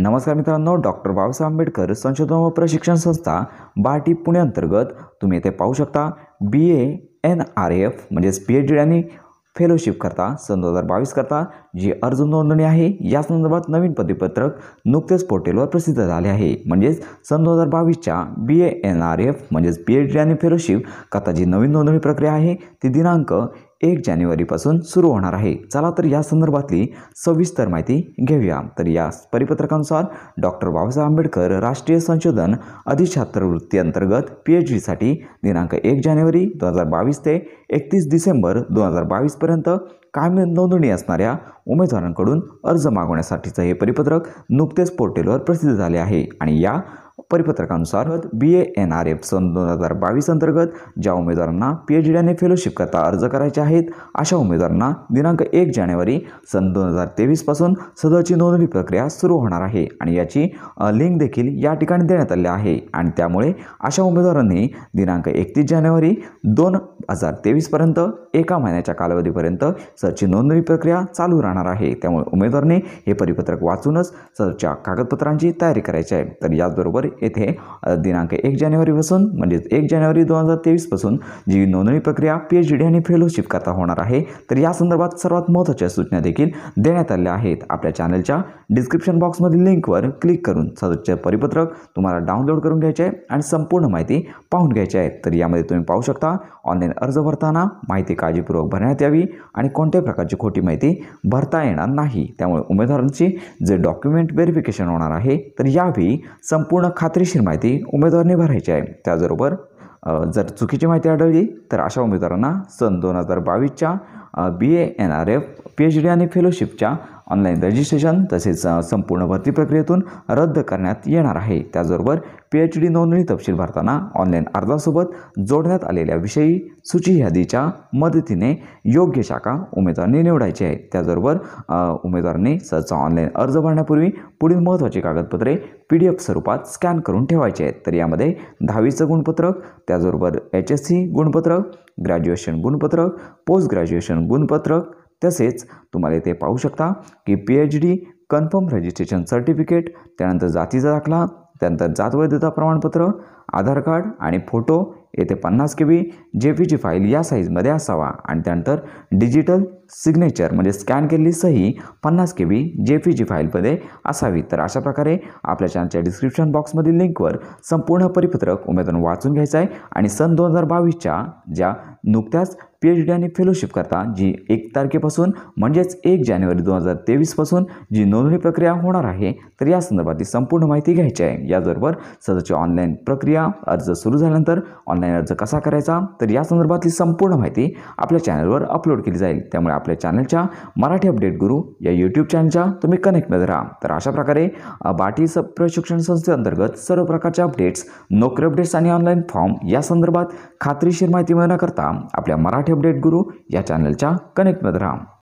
नमस्कार मित्रांनो डॉक्टर बाबासाहेब आंबेडकर संशोधन व प्रशिक्षण संस्था पुणे पुण्याअंतर्गत तुम्ही येथे पाहू शकता B A N R F म्हणजेच पी एच डी आणि फेलोशिप करता सन दोन हजार बावीस करता जी अर्ज नोंदणी आहे या संदर्भात नवीन पदवीपत्रक नुकतेच पोर्टलवर प्रसिद्ध झाले आहे म्हणजेच सन दोन हजार बावीसच्या B A N R F म्हणजेच पी एच डी आणि फेलोशिप करता जी नवीन नोंदणी प्रक्रिया आहे ती दिनांक एक जानेवारीपासून सुरू होणार आहे चला तर या संदर्भातली सविस्तर माहिती घेऊया तर या परिपत्रकानुसार डॉक्टर बाबासाहेब आंबेडकर राष्ट्रीय संशोधन अधिछात्रवृत्ती अंतर्गत पी एच डीसाठी दिनांक एक जानेवारी दोन हजार बावीस ते एकतीस डिसेंबर दोन हजार बावीसपर्यंत काम नोंदणी असणाऱ्या उमेदवारांकडून अर्ज मागवण्यासाठीचं हे परिपत्रक नुकतेच पोर्टलवर प्रसिद्ध झाले आहे आणि या परिपत्रकानुसार B A N R F सन दोन हजार बावीस अंतर्गत ज्या उमेदवारांना पी एच डी आणि करता अर्ज करायचे आहेत अशा उमेदवारांना दिनांक एक जानेवारी सन दोन हजार तेवीसपासून सदरची नोंदणी प्रक्रिया सुरू होणार आहे आणि याची लिंक देखील या ठिकाणी देण्यात आली आहे आणि त्यामुळे अशा उमेदवारांनी दिनांक एकतीस जानेवारी दोन हजार तेवीसपर्यंत एका महिन्याच्या कालावधीपर्यंत सरची नोंदणी प्रक्रिया चालू राहणार आहे त्यामुळे उमेदवारने हे परिपत्रक वाचूनच सरच्या कागदपत्रांची तयारी करायची आहे तर याचबरोबर येथे दिनांक एक जानेवारीपासून म्हणजेच एक जानेवारी दोन हजार तेवीसपासून जी नोंदणी प्रक्रिया पी एच डी आणि फेलोशिप करता होणार आहे तर या संदर्भात सर्वात महत्त्वाच्या सूचना देखील देण्यात आल्या आहेत आपल्या चॅनलच्या डिस्क्रिप्शन बॉक्समधील लिंकवर क्लिक करून सदस्य परिपत्रक तुम्हाला डाउनलोड करून घ्यायचे आहे आणि संपूर्ण माहिती पाहून घ्यायची आहे तर यामध्ये तुम्ही पाहू शकता ऑनलाईन अर्ज भरताना माहिती काळजीपूर्वक भरण्यात यावी आणि कोणत्याही प्रकारची खोटी माहिती भरता येणार नाही त्यामुळे उमेदवारांची जे डॉक्युमेंट व्हेरिफिकेशन होणार आहे तर यावेळी संपूर्ण खा खात्रीशीर माहिती उमेदवाराने भरायची आहे त्याचबरोबर जर चुकीची माहिती आढळली तर अशा उमेदवारांना सन दोन हजार बावीसच्या B A N R F P H D आणि फेलोशिपच्या ऑनलाईन रजिस्ट्रेशन तसेच संपूर्ण भरती प्रक्रियेतून रद्द करण्यात येणार आहे त्याचबरोबर पी एच डी नोंदणी तपशील भरताना ऑनलाईन अर्जासोबत जोडण्यात आलेल्या विषयी सूची यादीच्या मदतीने योग्य शाखा उमेदवारांनी निवडायची आहे त्याचबरोबर उमेदवारांनी सहसा ऑनलाईन अर्ज भरण्यापूर्वी पुढील महत्त्वाची कागदपत्रे पी डी एफ स्वरूपात स्कॅन करून ठेवायचे आहेत तर यामध्ये दहावीचं गुणपत्रक त्याचबरोबर एच एस सी गुणपत्रक ग्रॅज्युएशन गुणपत्रक पोस्ट ग्रॅज्युएशन गुणपत्रक तसेच तुम्हाला इथे पाहू शकता की P H D confirm registration certificate त्यानंतर जातीचा दाखला त्यानंतर जात वैधता प्रमाणपत्र आधार कार्ड आणि फोटो येथे पन्नास के बी जे जी फाईल या साईजमध्ये असावा आणि त्यानंतर डिजिटल सिग्नेचर म्हणजे स्कॅन केलेली सही पन्नास के बी जे जी फाईलमध्ये असावी तर अशा प्रकारे आपल्या चॅनलच्या डिस्क्रिप्शन बॉक्समधील लिंकवर संपूर्ण परिपत्रक उमेदवार वाचून घ्यायचं आहे आणि सन दोन हजार बावीसच्या ज्या नुकत्याच पी एच डी आणि फेलोशिप करता जी एक तारखेपासून म्हणजेच एक जानेवारी दोन हजार तेवीसपासून जी नोंदणी प्रक्रिया होणार आहे तर या संदर्भातील संपूर्ण माहिती घ्यायची आहे याचबरोबर सदरची ऑनलाईन प्रक्रिया अर्ज सुरू झाल्यानंतर ऑनलाईन अर्ज कसा करायचा तर या संदर्भातली संपूर्ण माहिती आपल्या चॅनलवर अपलोड केली जाईल त्यामुळे आपल्या चॅनलच्या मराठी अपडेट गुरु या यूट्यूब चॅनलच्या तुम्ही कनेक्टमध्ये राहा तर अशा प्रकारे बाटी सब प्रशिक्षण संस्थेअंतर्गत सर्व प्रकारच्या अपडेट्स नोकरी अपडेट्स आणि ऑनलाईन फॉर्म या संदर्भात खात्रीशीर माहिती मिळवण्याकरता आपल्या मराठी अपडेट गुरु या चॅनलच्या कनेक्टमध्ये राहा